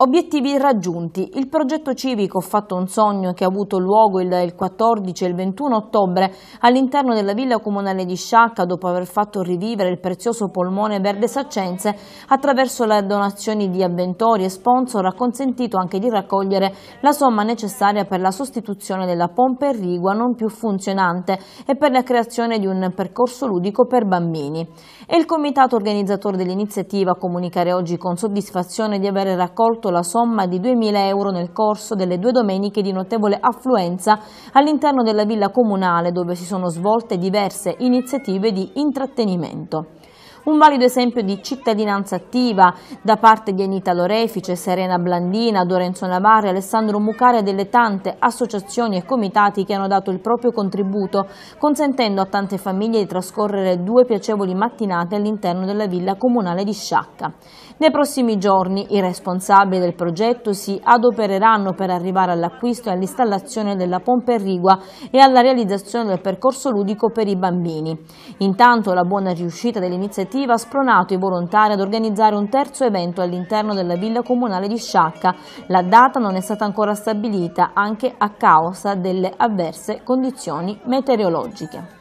Obiettivi raggiunti. Il progetto civico Fatto un sogno che ha avuto luogo il 14 e il 21 ottobre all'interno della villa comunale di Sciacca dopo aver fatto rivivere il prezioso polmone verde saccense attraverso le donazioni di avventori e sponsor ha consentito anche di raccogliere la somma necessaria per la sostituzione della pompa irrigua non più funzionante e per la creazione di un percorso ludico per bambini. E il comitato organizzatore dell'iniziativa a comunicare oggi con soddisfazione di aver raccolto sotto la somma di 2.000 euro nel corso delle due domeniche di notevole affluenza all'interno della villa comunale dove si sono svolte diverse iniziative di intrattenimento. Un valido esempio di cittadinanza attiva da parte di Anita Lorefice, Serena Blandina, Dorenzo Navarri, Alessandro Mucare e delle tante associazioni e comitati che hanno dato il proprio contributo, consentendo a tante famiglie di trascorrere due piacevoli mattinate all'interno della villa comunale di Sciacca. Nei prossimi giorni i responsabili del progetto si adopereranno per arrivare all'acquisto e all'installazione della pompa in rigua e alla realizzazione del percorso ludico per i bambini. Intanto la buona riuscita dell'iniziativa iniziativa ha spronato i volontari ad organizzare un terzo evento all'interno della villa comunale di Sciacca. La data non è stata ancora stabilita anche a causa delle avverse condizioni meteorologiche.